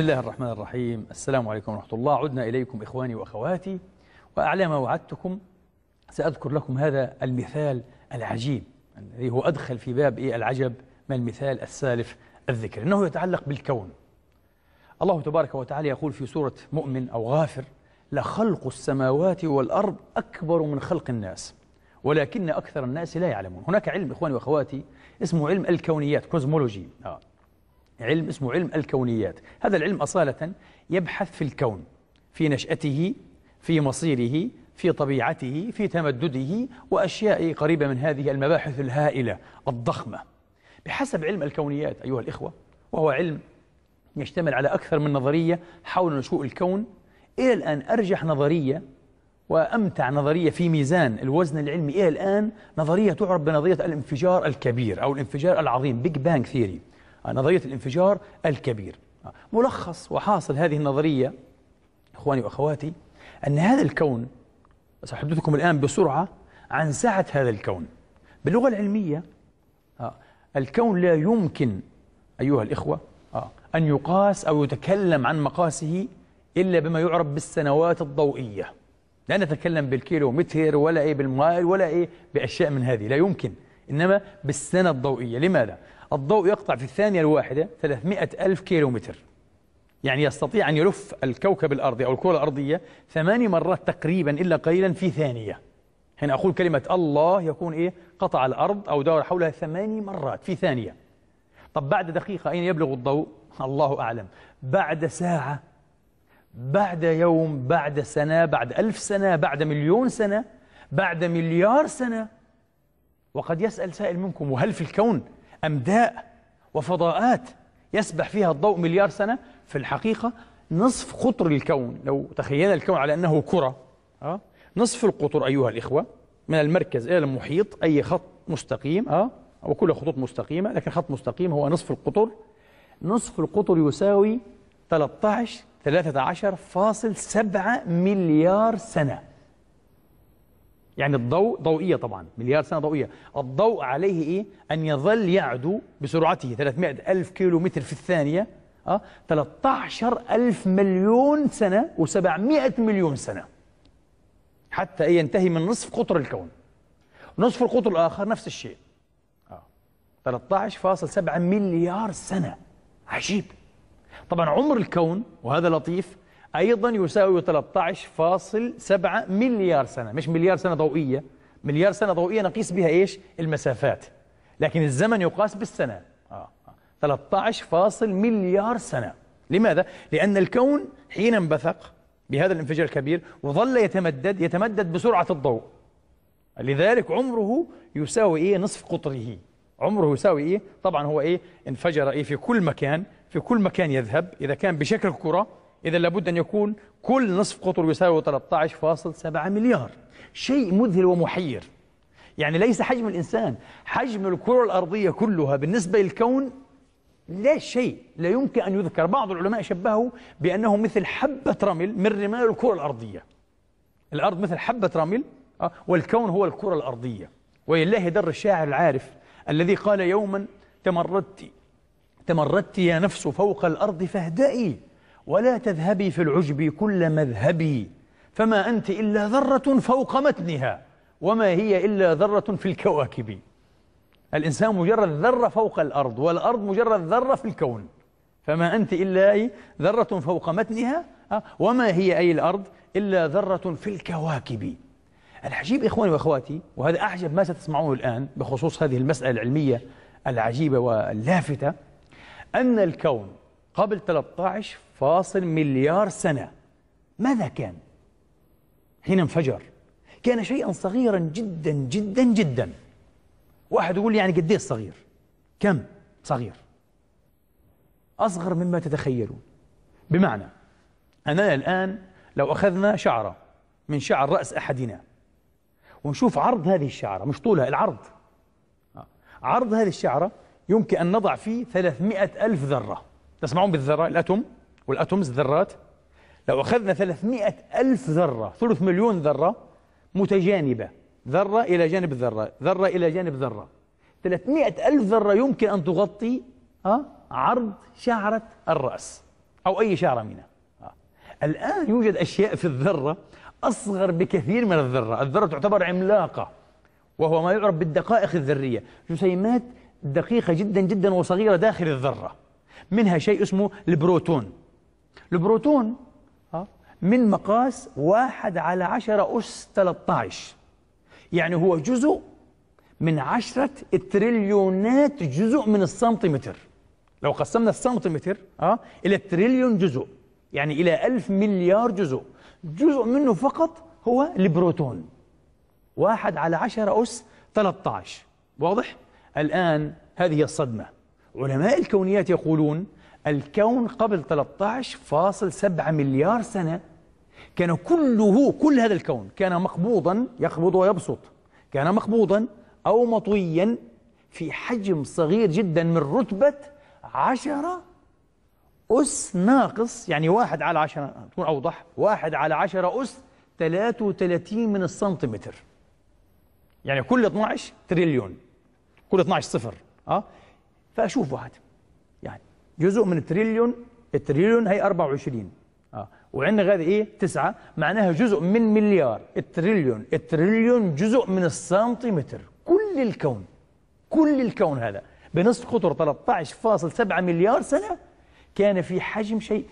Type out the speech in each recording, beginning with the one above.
بسم الله الرحمن الرحيم السلام عليكم ورحمة الله عدنا إليكم إخواني وأخواتي وأعلى ما وعدتكم سأذكر لكم هذا المثال العجيب الذي هو أدخل في باب إيه العجب ما المثال السالف الذكر إنه يتعلق بالكون الله تبارك وتعالى يقول في سورة مؤمن أو غافر لخلق السماوات والأرض أكبر من خلق الناس ولكن أكثر الناس لا يعلمون هناك علم إخواني وأخواتي اسمه علم الكونيات كوزمولوجي آه. علم اسمه علم الكونيات هذا العلم أصالة يبحث في الكون في نشأته في مصيره في طبيعته في تمدده وأشياء قريبة من هذه المباحث الهائلة الضخمة بحسب علم الكونيات أيها الإخوة وهو علم يشتمل على أكثر من نظرية حول نشوء الكون إلى الآن أرجح نظرية وأمتع نظرية في ميزان الوزن العلمي إلى الآن نظرية تعرف بنظرية الانفجار الكبير أو الانفجار العظيم بيج بانج ثيري نظرية الانفجار الكبير ملخص وحاصل هذه النظرية إخواني وأخواتي أن هذا الكون سأحدثكم الآن بسرعة عن سعة هذا الكون باللغة العلمية آه، الكون لا يمكن أيها الإخوة آه، أن يقاس أو يتكلم عن مقاسه إلا بما يعرف بالسنوات الضوئية لا نتكلم بالكيلو متر ولا إيه بالمايل ولا إيه بأشياء من هذه لا يمكن إنما بالسنة الضوئية لماذا؟ الضوء يقطع في الثانية الواحدة 300 ألف كيلو متر يعني يستطيع أن يلف الكوكب الأرضي أو الكرة الأرضية ثماني مرات تقريبا إلا قليلا في ثانية حين أقول كلمة الله يكون إيه قطع الأرض أو دور حولها ثماني مرات في ثانية طب بعد دقيقة أين يبلغ الضوء الله أعلم بعد ساعة بعد يوم بعد سنة بعد ألف سنة بعد مليون سنة بعد مليار سنة وقد يسأل سائل منكم وهل في الكون أمداء وفضاءات يسبح فيها الضوء مليار سنة في الحقيقة نصف قطر الكون لو تخيلنا الكون على أنه كرة آه؟ نصف القطر أيها الإخوة من المركز إلى المحيط أي خط مستقيم آه؟ أو كل خطوط مستقيمة لكن خط مستقيم هو نصف القطر نصف القطر يساوي 13 13.7 مليار سنة يعني الضوء ضوئية طبعا مليار سنة ضوئية الضوء عليه إيه؟ أن يظل يعدو بسرعته 300 ألف كيلو متر في الثانية أه؟ 13 ألف مليون سنة و700 مليون سنة حتى إيه؟ ينتهي من نصف قطر الكون نصف القطر الآخر نفس الشيء 13.7 آه، مليار سنة عجيب طبعا عمر الكون وهذا لطيف أيضا يساوي 13.7 مليار سنة مش مليار سنة ضوئية مليار سنة ضوئية نقيس بها إيش المسافات لكن الزمن يقاس بالسنة آه. 13 آه. مليار سنة لماذا؟ لأن الكون حين انبثق بهذا الانفجار الكبير وظل يتمدد يتمدد بسرعة الضوء لذلك عمره يساوي إيه نصف قطره عمره يساوي إيه؟ طبعا هو إيه؟ انفجر إيه في كل مكان في كل مكان يذهب إذا كان بشكل كرة إذا لابد أن يكون كل نصف قطر يساوي 13.7 مليار شيء مذهل ومحير يعني ليس حجم الإنسان حجم الكرة الأرضية كلها بالنسبة للكون لا شيء لا يمكن أن يذكر بعض العلماء شبهه بأنه مثل حبة رمل من رمال الكرة الأرضية الأرض مثل حبة رمل آه، والكون هو الكرة الأرضية ولله در الشاعر العارف الذي قال يوما تمردت تمردت يا نفس فوق الأرض فاهدئي ولا تذهبي في العجب كل مذهبي فما أنت إلا ذرة فوق متنها وما هي إلا ذرة في الكواكب الإنسان مجرد ذرة فوق الأرض والأرض مجرد ذرة في الكون فما أنت إلا ذرة فوق متنها آه، وما هي أي الأرض إلا ذرة في الكواكب العجيب إخواني وأخواتي وهذا أعجب ما ستسمعونه الآن بخصوص هذه المسألة العلمية العجيبة واللافتة أن الكون قبل 13 فاصل مليار سنة ماذا كان؟ حين انفجر كان شيئا صغيرا جدا جدا جدا واحد يقول لي يعني قديش صغير؟ كم صغير؟ أصغر مما تتخيلون بمعنى أننا الآن لو أخذنا شعرة من شعر رأس أحدنا ونشوف عرض هذه الشعرة مش طولها العرض آه، عرض هذه الشعرة يمكن أن نضع فيه 300 ألف ذرة تسمعون بالذرة الأتوم والأتومز الذرات لو أخذنا 300 ألف ذرة ثلث مليون ذرة متجانبة ذرة إلى جانب ذره ذرة إلى جانب ذرة 300 ألف ذرة يمكن أن تغطي آه، عرض شعرة الرأس أو أي شعرة منها آه. الآن يوجد أشياء في الذرة أصغر بكثير من الذرة الذرة تعتبر عملاقة وهو ما يعرف بالدقائق الذرية جسيمات دقيقة جدا جدا وصغيرة داخل الذرة منها شيء اسمه البروتون البروتون آه، من مقاس واحد على عشرة أس 13 يعني هو جزء من عشرة التريليونات جزء من السنتيمتر لو قسمنا السنتيمتر آه إلى تريليون جزء يعني إلى ألف مليار جزء جزء منه فقط هو البروتون واحد على عشرة أس 13 واضح؟ الآن هذه الصدمة علماء الكونيات يقولون الكون قبل 13.7 مليار سنة كان كله كل هذا الكون كان مقبوضا يقبض ويبسط كان مقبوضا أو مطويا في حجم صغير جدا من رتبة عشرة أس ناقص يعني واحد على عشرة تكون أوضح واحد على عشرة أس 33 من السنتيمتر يعني كل 12 تريليون كل 12 صفر أه؟ فاشوف واحد يعني جزء من تريليون التريليون هي 24 اه وعندنا غادي ايه 9 معناها جزء من مليار التريليون التريليون جزء من السنتيمتر كل الكون كل الكون هذا بنصف قطر 13.7 مليار سنه كان في حجم شيء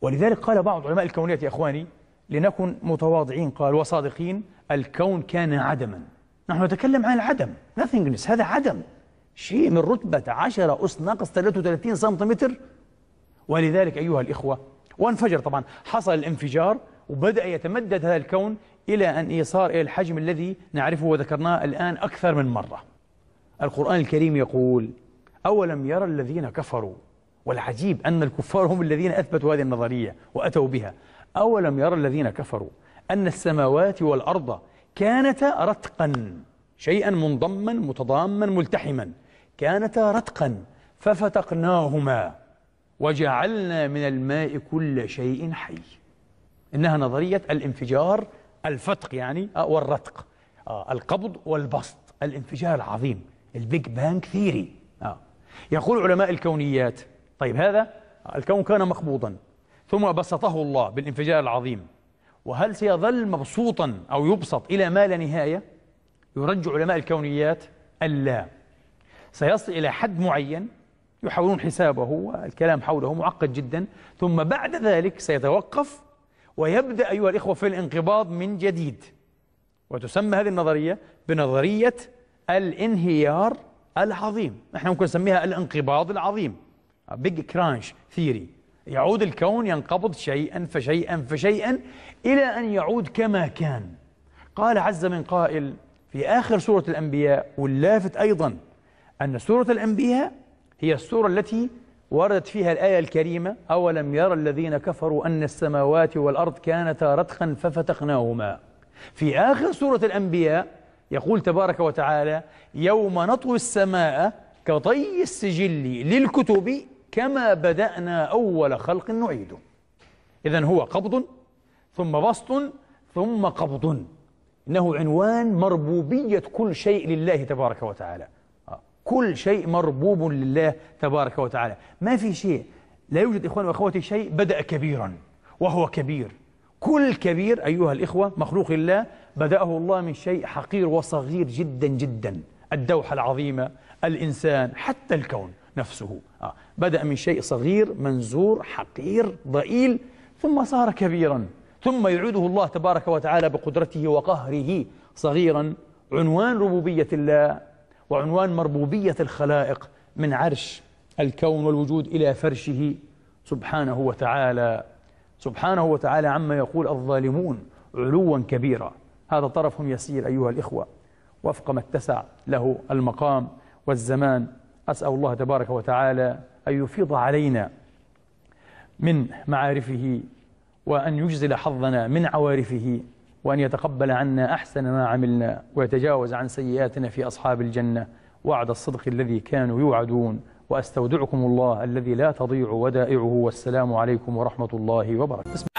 ولذلك قال بعض علماء الكونيات يا اخواني لنكن متواضعين قال وصادقين الكون كان عدما نحن نتكلم عن العدم nothingness هذا عدم شيء من رتبة 10 أس ناقص 33 سنتيمتر ولذلك أيها الإخوة وانفجر طبعا حصل الانفجار وبدأ يتمدد هذا الكون إلى أن يصار إلى الحجم الذي نعرفه وذكرناه الآن أكثر من مرة القرآن الكريم يقول أولم يرى الذين كفروا والعجيب أن الكفار هم الذين أثبتوا هذه النظرية وأتوا بها أولم يرى الذين كفروا أن السماوات والأرض كانتا رتقا شيئا منضما متضاما ملتحما كانتا رتقا ففتقناهما وجعلنا من الماء كل شيء حي إنها نظرية الانفجار الفتق يعني آه، والرتق آه، القبض والبسط الانفجار العظيم البيج بانج ثيري آه. يقول علماء الكونيات طيب هذا الكون كان مقبوضا ثم بسطه الله بالانفجار العظيم وهل سيظل مبسوطا أو يبسط إلى ما لا نهاية؟ يرجع علماء الكونيات اللا سيصل إلى حد معين يحاولون حسابه والكلام حوله معقد جدا ثم بعد ذلك سيتوقف ويبدأ أيها الإخوة في الانقباض من جديد وتسمى هذه النظرية بنظرية الانهيار العظيم نحن ممكن نسميها الانقباض العظيم بيج كرانش ثيري يعود الكون ينقبض شيئا فشيئا فشيئا إلى أن يعود كما كان قال عز من قائل في آخر سورة الأنبياء واللافت أيضا أن سورة الأنبياء هي السورة التي وردت فيها الآية الكريمة أولم يرى الذين كفروا أن السماوات والأرض كانتا رتخا ففتقناهما في آخر سورة الأنبياء يقول تبارك وتعالى يوم نطوي السماء كطي السجل للكتب كما بدأنا أول خلق نعيده إذا هو قبض ثم بسط ثم قبض إنه عنوان مربوبية كل شيء لله تبارك وتعالى آه. كل شيء مربوب لله تبارك وتعالى ما في شيء لا يوجد إخواني وأخواتي شيء بدأ كبيرا وهو كبير كل كبير أيها الإخوة مخلوق الله بدأه الله من شيء حقير وصغير جدا جدا الدوحة العظيمة الإنسان حتى الكون نفسه آه. بدأ من شيء صغير منزور حقير ضئيل ثم صار كبيرا ثم يعيده الله تبارك وتعالى بقدرته وقهره صغيرا عنوان ربوبية الله وعنوان مربوبية الخلائق من عرش الكون والوجود إلى فرشه سبحانه وتعالى سبحانه وتعالى عما يقول الظالمون علوا كبيرا هذا طرف يسير أيها الإخوة وفق ما اتسع له المقام والزمان أسأل الله تبارك وتعالى أن يفيض علينا من معارفه وأن يجزل حظنا من عوارفه وأن يتقبل عنا أحسن ما عملنا ويتجاوز عن سيئاتنا في أصحاب الجنة وعد الصدق الذي كانوا يوعدون وأستودعكم الله الذي لا تضيع ودائعه والسلام عليكم ورحمة الله وبركاته